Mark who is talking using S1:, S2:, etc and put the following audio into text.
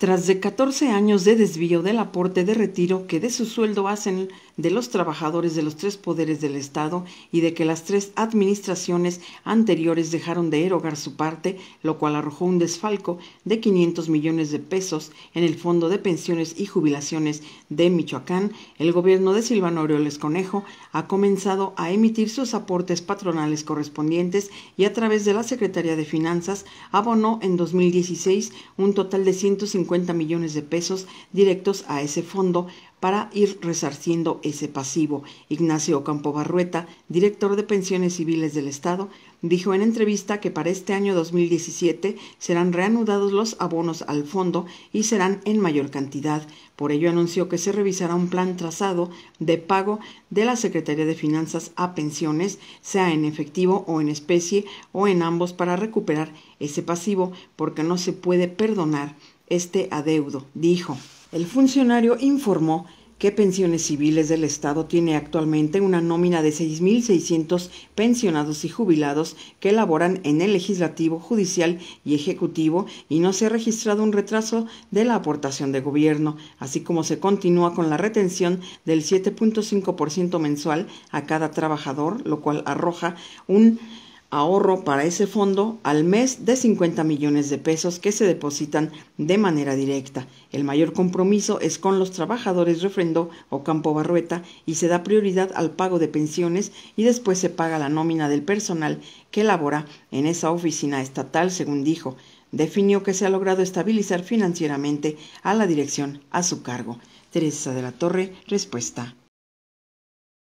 S1: Tras de 14 años de desvío del aporte de retiro que de su sueldo hacen de los trabajadores de los tres poderes del Estado y de que las tres administraciones anteriores dejaron de erogar su parte, lo cual arrojó un desfalco de 500 millones de pesos en el Fondo de Pensiones y Jubilaciones de Michoacán, el gobierno de Silvano Aureoles Conejo ha comenzado a emitir sus aportes patronales correspondientes y a través de la Secretaría de Finanzas abonó en 2016 un total de 150 millones de pesos directos a ese fondo para ir resarciendo ese pasivo. Ignacio Campo Barrueta, director de pensiones civiles del Estado, dijo en entrevista que para este año 2017 serán reanudados los abonos al fondo y serán en mayor cantidad. Por ello anunció que se revisará un plan trazado de pago de la Secretaría de Finanzas a pensiones, sea en efectivo o en especie o en ambos para recuperar ese pasivo porque no se puede perdonar este adeudo. Dijo, el funcionario informó que Pensiones Civiles del Estado tiene actualmente una nómina de 6.600 pensionados y jubilados que laboran en el legislativo, judicial y ejecutivo y no se ha registrado un retraso de la aportación de gobierno, así como se continúa con la retención del 7.5% mensual a cada trabajador, lo cual arroja un ahorro para ese fondo al mes de 50 millones de pesos que se depositan de manera directa. El mayor compromiso es con los trabajadores, Refrendo o Campo Barrueta, y se da prioridad al pago de pensiones y después se paga la nómina del personal que labora en esa oficina estatal, según dijo. Definió que se ha logrado estabilizar financieramente a la dirección a su cargo. Teresa de la Torre, respuesta.